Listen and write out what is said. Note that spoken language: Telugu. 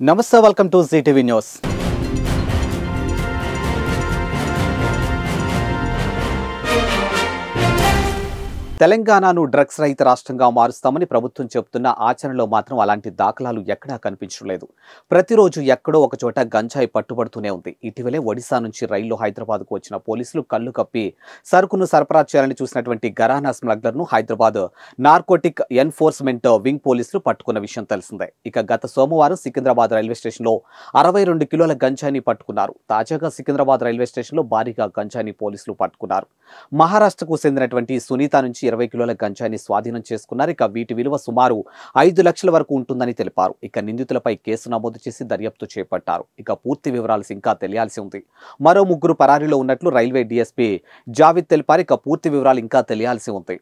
Namaste, welcome to ZTV News. తెలంగాణను డ్రగ్స్ రహిత రాష్ట్రంగా మారుస్తామని ప్రభుత్వం చెబుతున్న ఆచరణలో మాత్రం అలాంటి దాఖలాలు ఎక్కడా కనిపించడం లేదు ప్రతిరోజు ఎక్కడో ఒకచోట గంజాయి పట్టుబడుతూనే ఉంది ఇటీవలే ఒడిశా నుంచి రైల్లో హైదరాబాద్కు వచ్చిన పోలీసులు కళ్ళు కప్పి సరుకును సరఫరా చేయాలని చూసినటువంటి గరానా స్మగ్లర్ను హైదరాబాద్ నార్కోటిక్ ఎన్ఫోర్స్మెంట్ వింగ్ పోలీసులు పట్టుకున్న విషయం తెలిసిందే ఇక గత సోమవారం సికింద్రాబాద్ రైల్వే స్టేషన్లో అరవై రెండు కిలోల గంజాయిని పట్టుకున్నారు తాజాగా సికింద్రాబాద్ రైల్వే స్టేషన్లో భారీగా గంజాయిని పోలీసులు పట్టుకున్నారు మహారాష్ట్రకు చెందినటువంటి సునీత నుంచి ఇరవై కిలోల గంజాయిని స్వాధీనం చేసుకున్నారు ఇక వీటి విలువ సుమారు ఐదు లక్షల వరకు ఉంటుందని తెలిపారు ఇక నిందితులపై కేసు నమోదు చేసి దర్యాప్తు చేపట్టారు ఇక పూర్తి వివరాలు ఇంకా తెలియాల్సి ఉంది మరో ముగ్గురు పరారీలో ఉన్నట్లు రైల్వే డిఎస్పీ జావిద్ తెలిపారు ఇక పూర్తి వివరాలు ఇంకా తెలియాల్సి ఉంది